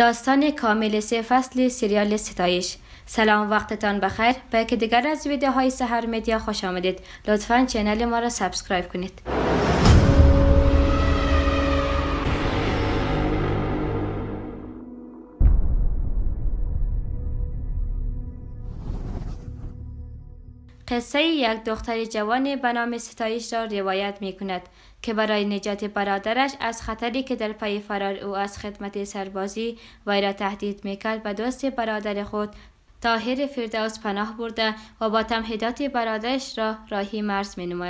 داستان کامل سه فصل سریال ستایش سلام وقتتان بخیر به که دیگر از ویدیوهای سهر مدیا خوش آمدید لطفا چنل ما را سابسکرایب کنید قصه یک دختر جوان به نام ستایش را روایت می کند که برای نجات برادرش از خطری که در پی فرار او از خدمت سربازی وی را تهدید می کرد به دوست برادر خود تاهر فردوس پناه برده و با تمهیدات برادرش را راهی مرز می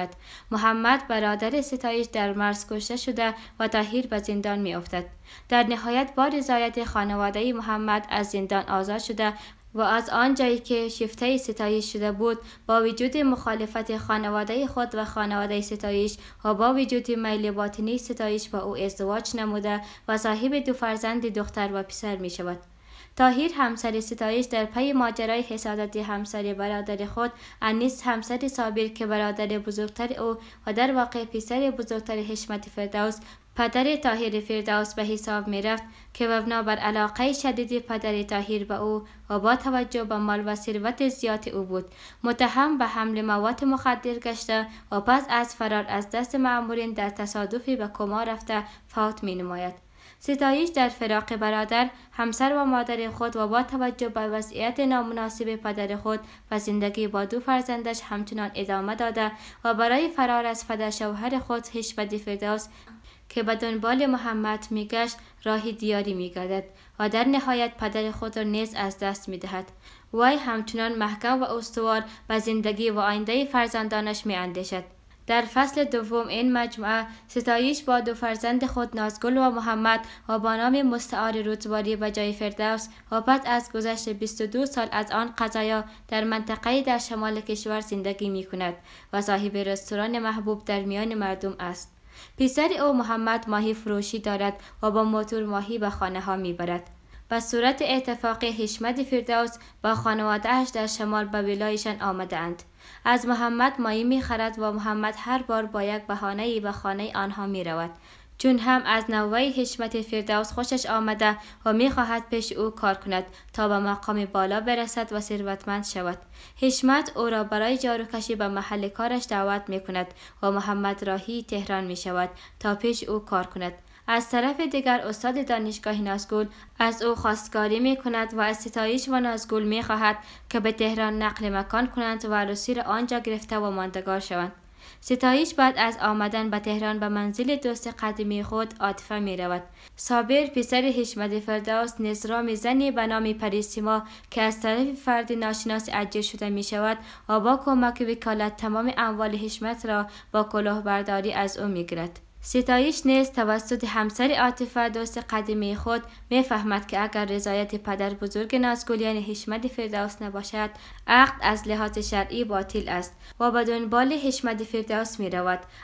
محمد برادر ستایش در مرز کشته شده و تاهیر به زندان می افتد. در نهایت با رضایت خانواده محمد از زندان آزاد شده و از آن جایی که شیفته ستایش شده بود با وجود مخالفت خانواده خود و خانواده ستایش و با وجود میل باطنی ستایش با او ازدواج نموده و صاحب دو فرزند دختر و پسر می شود. تاهیر همسر ستایش در پی ماجرای حسادت همسر برادر خود انیس همسر صابر که برادر بزرگتر او و در واقع پسر بزرگتر حشمت فردوس پدر تاهیر فردوس به حساب می رفت که وبنا بر علاقه شدید پدر تاهیر به او و با توجه به مال و ثروت زیاد او بود متهم به حمل مواد مخدر گشته و پس از فرار از دست معمولین در تصادفی به کما رفته فوت می نماید ستایش در فراق برادر همسر و مادر خود و با توجه به وضعیت نامناسب پدر خود و زندگی با دو فرزندش همچنان ادامه داده و برای فرار از پدر شوهر خود هیچ فردوس که به دنبال محمد میگشت راهی دیاری میگردد و در نهایت پدر خود را نیز از دست میدهد وای همچنان محکم و استوار به زندگی و آینده فرزندانش میاندیشد در فصل دوم این مجموعه ستایش با دو فرزند خود نازگل و محمد و با نام مستعار رودباری به جای فردوس و پس از گذشت 22 سال از آن قضایا در منطقه در شمال کشور زندگی می کند و صاحب رستوران محبوب در میان مردم است. پسر او محمد ماهی فروشی دارد و با موتور ماهی به خانه ها می برد. به صورت اتفاقی حشمت فردوس با خانوادهش در شمال به ویلایشان آمده اند. از محمد ماهی میخرد و محمد هر بار با یک بهانه به خانه آنها می رود چون هم از نوای حشمت فردوس خوشش آمده و خواهد پیش او کار کند تا به مقام بالا برسد و ثروتمند شود حشمت او را برای جاروکشی به محل کارش دعوت می کند و محمد راهی تهران می شود تا پیش او کار کند از طرف دیگر استاد دانشگاه نازگول از او خواستگاری می کند و از ستایش و نازگول می خواهد که به تهران نقل مکان کنند و عروسی را آنجا گرفته و ماندگار شوند. ستایش بعد از آمدن به تهران به منزل دوست قدیمی خود عاطفه می رود. صابر پسر حشمت فردوس نزرام زنی به نام پریسیما که از طرف فرد ناشناس اجیر شده می شود و با کمک وکالت تمام اموال حشمت را با کلاهبرداری از او می گرد. ستایش نیز توسط همسر عاطفه دوست قدیمی خود میفهمد که اگر رضایت پدر بزرگ نازگلیان حشمت فردوس نباشد عقد از لحاظ شرعی باطل است و به دنبال حشمت فردوس می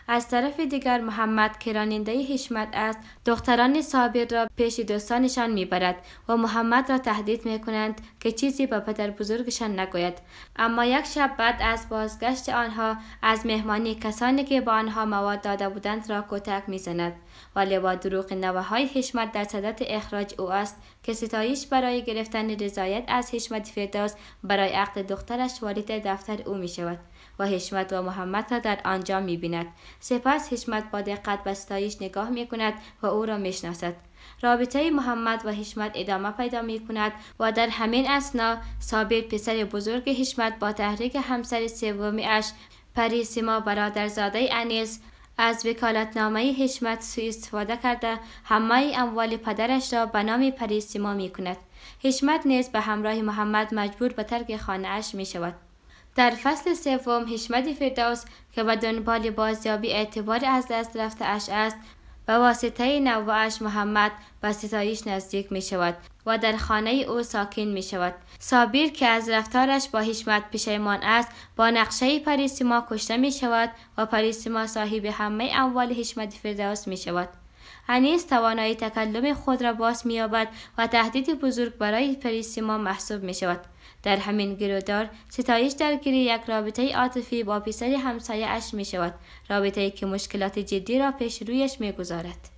از طرف دیگر محمد که راننده حشمت است دختران صابر را پیش دوستانشان می برد و محمد را تهدید می کنند که چیزی به پدر بزرگشان نگوید اما یک شب بعد از بازگشت آنها از مهمانی کسانی که به آنها مواد داده بودند را کتک میزند ولی با دروغ نوه های حشمت در صدت اخراج او است که ستایش برای گرفتن رضایت از حشمت فردوس برای عقد دخترش وارد دفتر او می شود و حشمت و محمد را در آنجا می بیند. سپس حشمت با دقت به ستایش نگاه می کند و او را می شناسد. رابطه محمد و حشمت ادامه پیدا می کند و در همین اسنا ثابت پسر بزرگ حشمت با تحریک همسر سومی اش پریسیما برادرزاده انیس از وکالتنامه هشمت سوء استفاده کرده همه اموال پدرش را به نام پریسیما می کند. نیز به همراه محمد مجبور به ترک خانه اش می شود. در فصل سوم حشمت فردوس که به دنبال بازیابی اعتبار از دست رفته اش است به واسطه نوبهاش محمد به ستایش نزدیک می شود و در خانه او ساکن می شود. سابیر که از رفتارش با حشمت پشیمان است با نقشه پریسیما کشته می شود و پریسیما صاحب همه اول حشمت فردوس می شود. انیس توانایی تکلم خود را باز یابد و تهدید بزرگ برای پریسیما محسوب می شود. در همین گرودار ستایش در یک رابطه عاطفی با پسر همسایه اش می شود رابطه که مشکلات جدی را پیش رویش می گذارد.